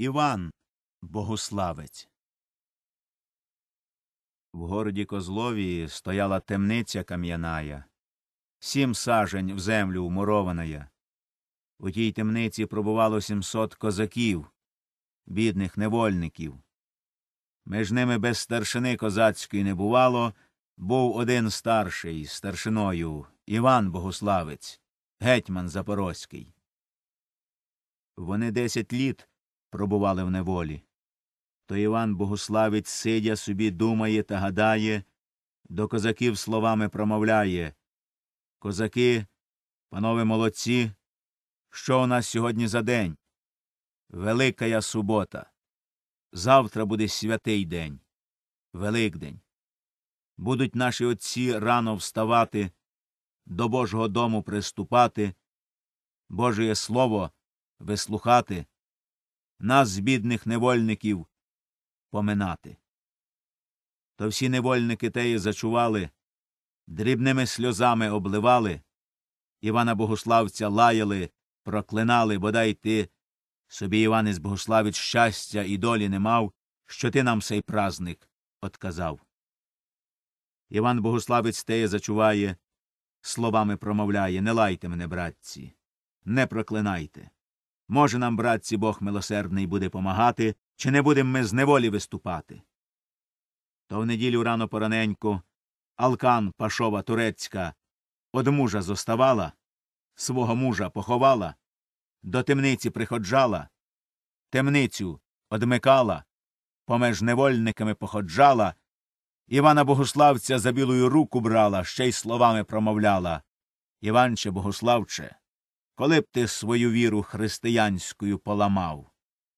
Іван Богославець. В городі Козловії стояла темниця кам'яная, сім сажень в землю вмурованая. У тій темниці пробувало сімсот козаків, бідних невольників. Між ними без старшини козацької не бувало, був один старший старшиною Іван Богославець, гетьман Запорозький. Вони десять літ пробували в неволі. То Іван Богославець, сидя собі, думає та гадає, до козаків словами промовляє Козаки, панове молодці, що у нас сьогодні за день? Великая субота. Завтра буде святий день, Великдень. Будуть наші отці рано вставати, до Божого дому приступати, Божеє Слово вислухати, нас, бідних невольників, поминати. То всі невольники теї зачували, дрібними сльозами обливали, Івана Богославця лаяли, проклинали, бодай ти собі, Іване богославець, щастя і долі не мав, що ти нам сей празник отказав. Іван Богославець теє зачуває, словами промовляє Не лайте мене, братці, не проклинайте. Може нам, братці, Бог милосердний буде помагати, чи не будемо ми з неволі виступати. То в неділю рано пораненько Алкан Пашова турецька од мужа зоставала, свого мужа поховала, до темниці приходжала, темницю одмикала, помеж невольниками походжала, Івана Богославця за білою руку брала, ще й словами промовляла Іванче Богославче. Коли б ти свою віру християнською поламав,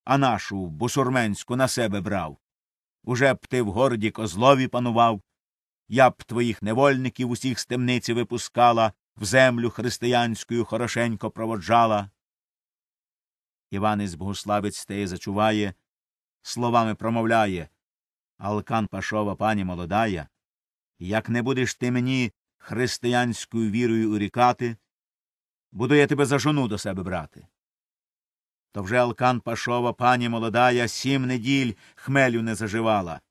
а нашу бусурменську на себе брав. Уже б ти в горді козлові панував, я б твоїх невольників усіх з темниці випускала, в землю християнською хорошенько проводжала. Іванець Богославець Богуславець теє зачуває, словами промовляє Алкан Пашова, пані молодая, як не будеш ти мені християнською вірою урікати, Буду я тебе за жону до себе брати. То вже Алкан Пашова, пані молодая, сім неділь хмелю не заживала,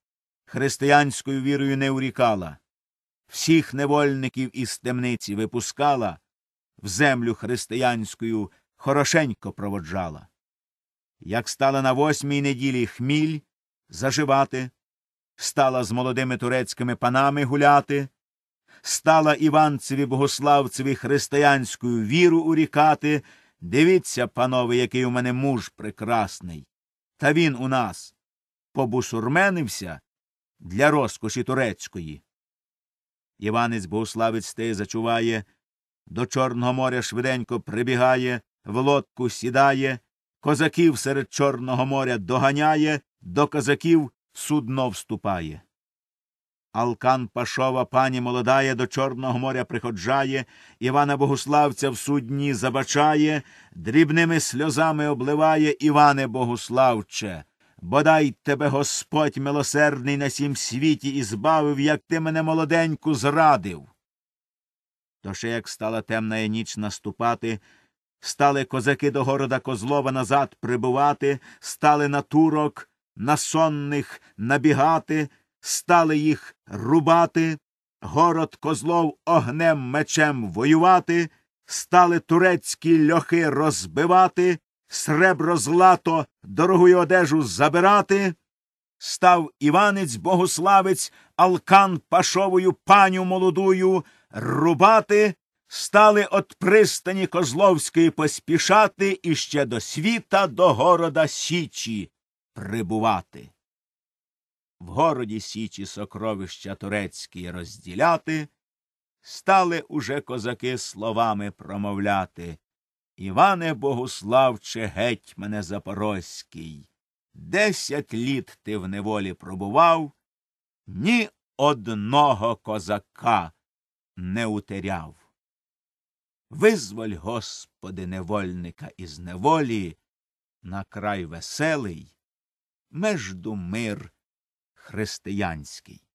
християнською вірою не урікала, всіх невольників із темниці випускала, в землю християнською хорошенько проводжала. Як стала на восьмій неділі хміль заживати, стала з молодими турецькими панами гуляти, стала Іванцеві богославцеві християнською віру урікати. Дивіться, панове, який у мене муж прекрасний. Та він у нас побусурменився для розкоші турецької. Іванець богославець те зачуває, до Чорного моря швиденько прибігає, в лодку сідає, козаків серед Чорного моря доганяє, до козаків судно вступає. Алкан Пашова, пані молодає, до Чорного моря приходжає, Івана Богуславця в судні забачає, дрібними сльозами обливає Іване Богуславче. Бодай тебе Господь милосердний на сім світі ізбавив, як ти мене молоденьку зрадив. Тож як стала темна ніч наступати, стали козаки до города Козлова назад прибувати, стали на турок, на сонних набігати стали їх рубати, город козлов огнем мечем воювати, стали турецькі льохи розбивати, сребро злато дорогою одежу забирати. Став Іванець богославець, алкан пашовою паню молодую рубати, стали от пристані Козловської поспішати і ще до світа, до города Січі прибувати в городі Січі сокровища турецькі розділяти, стали уже козаки словами промовляти. Іване Богуславче, гетьмане Запорозький, десять літ ти в неволі пробував, ні одного козака не утеряв. Визволь, Господи, невольника із неволі, на край веселий, между мир християнський.